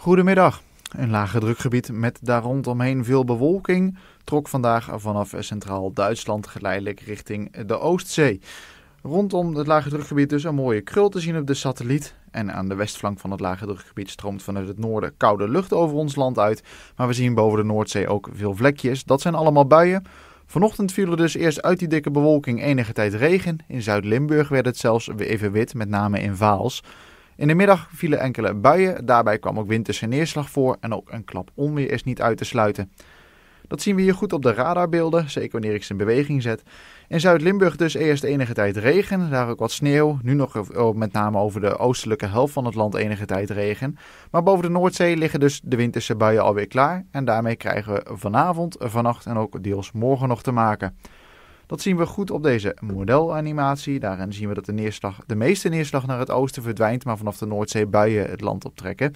Goedemiddag. Een lage drukgebied met daar rondomheen veel bewolking trok vandaag vanaf centraal Duitsland geleidelijk richting de Oostzee. Rondom het lage drukgebied dus een mooie krul te zien op de satelliet. En aan de westflank van het lage drukgebied stroomt vanuit het noorden koude lucht over ons land uit. Maar we zien boven de Noordzee ook veel vlekjes. Dat zijn allemaal buien. Vanochtend viel er dus eerst uit die dikke bewolking enige tijd regen. In Zuid-Limburg werd het zelfs even wit, met name in Vaals. In de middag vielen enkele buien, daarbij kwam ook winterse neerslag voor en ook een klap onweer is niet uit te sluiten. Dat zien we hier goed op de radarbeelden, zeker wanneer ik ze in beweging zet. In Zuid-Limburg dus eerst enige tijd regen, daar ook wat sneeuw. Nu nog met name over de oostelijke helft van het land enige tijd regen. Maar boven de Noordzee liggen dus de winterse buien alweer klaar. En daarmee krijgen we vanavond, vannacht en ook deels morgen nog te maken. Dat zien we goed op deze modelanimatie. Daarin zien we dat de, neerslag, de meeste neerslag naar het oosten verdwijnt, maar vanaf de Noordzee buien het land optrekken.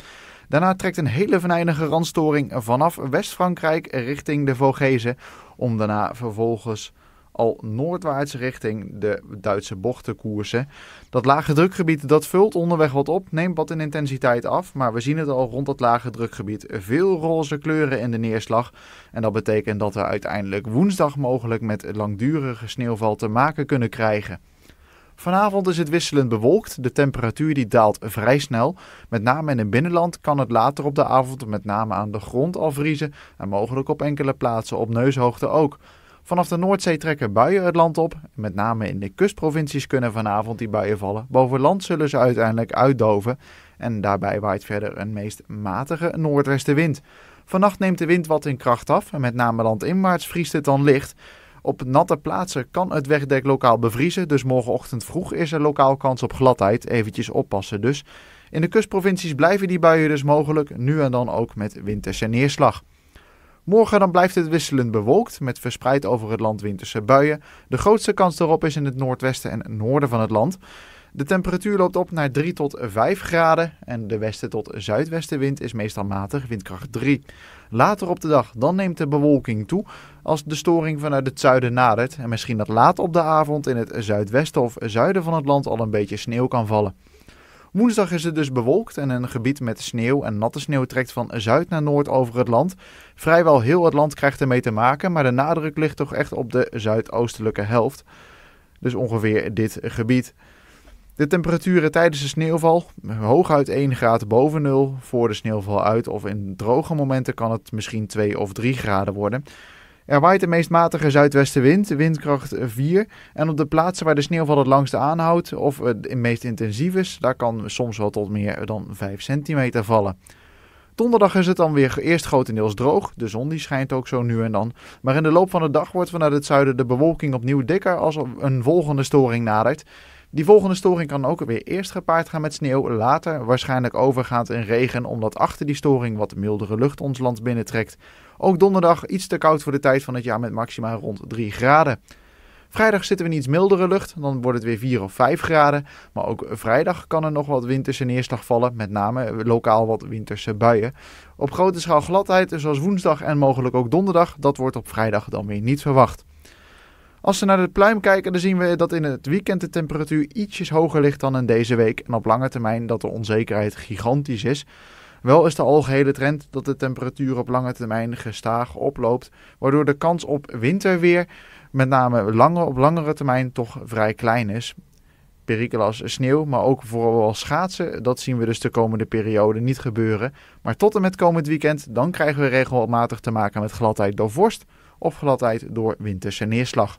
Daarna trekt een hele venijnige randstoring vanaf West-Frankrijk richting de Vogezen, om daarna vervolgens al noordwaarts richting de Duitse bochten koersen. Dat lage drukgebied dat vult onderweg wat op, neemt wat in intensiteit af, maar we zien het al rond dat lage drukgebied veel roze kleuren in de neerslag. En dat betekent dat we uiteindelijk woensdag mogelijk met langdurige sneeuwval te maken kunnen krijgen. Vanavond is het wisselend bewolkt. De temperatuur die daalt vrij snel. Met name in het binnenland kan het later op de avond met name aan de grond al vriezen en mogelijk op enkele plaatsen op neushoogte ook. Vanaf de Noordzee trekken buien het land op. Met name in de kustprovincies kunnen vanavond die buien vallen. Boven land zullen ze uiteindelijk uitdoven. En daarbij waait verder een meest matige noordwestenwind. Vannacht neemt de wind wat in kracht af en met name landinwaarts vriest het dan licht. Op natte plaatsen kan het wegdek lokaal bevriezen, dus morgenochtend vroeg is er lokaal kans op gladheid. Eventjes oppassen dus. In de kustprovincies blijven die buien dus mogelijk, nu en dan ook met winterse neerslag. Morgen dan blijft het wisselend bewolkt met verspreid over het land winterse buien. De grootste kans daarop is in het noordwesten en noorden van het land. De temperatuur loopt op naar 3 tot 5 graden en de westen tot zuidwestenwind is meestal matig, windkracht 3. Later op de dag dan neemt de bewolking toe als de storing vanuit het zuiden nadert en misschien dat laat op de avond in het zuidwesten of zuiden van het land al een beetje sneeuw kan vallen. Woensdag is het dus bewolkt en een gebied met sneeuw en natte sneeuw trekt van zuid naar noord over het land. Vrijwel heel het land krijgt ermee te maken, maar de nadruk ligt toch echt op de zuidoostelijke helft. Dus ongeveer dit gebied. De temperaturen tijdens de sneeuwval, hooguit 1 graad boven nul voor de sneeuwval uit, of in droge momenten kan het misschien 2 of 3 graden worden. Er waait de meest matige zuidwestenwind, windkracht 4. En op de plaatsen waar de sneeuwval het langste aanhoudt of het eh, meest intensief is, daar kan soms wel tot meer dan 5 centimeter vallen. Donderdag is het dan weer eerst grotendeels droog. De zon die schijnt ook zo nu en dan. Maar in de loop van de dag wordt vanuit het zuiden de bewolking opnieuw dikker als een volgende storing nadert. Die volgende storing kan ook weer eerst gepaard gaan met sneeuw, later waarschijnlijk overgaand in regen, omdat achter die storing wat mildere lucht ons land binnentrekt. Ook donderdag iets te koud voor de tijd van het jaar met maxima rond 3 graden. Vrijdag zitten we in iets mildere lucht, dan wordt het weer 4 of 5 graden. Maar ook vrijdag kan er nog wat winterse neerslag vallen, met name lokaal wat winterse buien. Op grote schaal gladheid, zoals woensdag en mogelijk ook donderdag, dat wordt op vrijdag dan weer niet verwacht. Als we naar de pluim kijken, dan zien we dat in het weekend de temperatuur ietsjes hoger ligt dan in deze week. En op lange termijn dat de onzekerheid gigantisch is. Wel is de algehele trend dat de temperatuur op lange termijn gestaag oploopt, waardoor de kans op winterweer, met name lange, op langere termijn, toch vrij klein is. als sneeuw, maar ook vooral schaatsen, dat zien we dus de komende periode niet gebeuren. Maar tot en met komend weekend, dan krijgen we regelmatig te maken met gladheid door vorst of gladheid door winterse neerslag.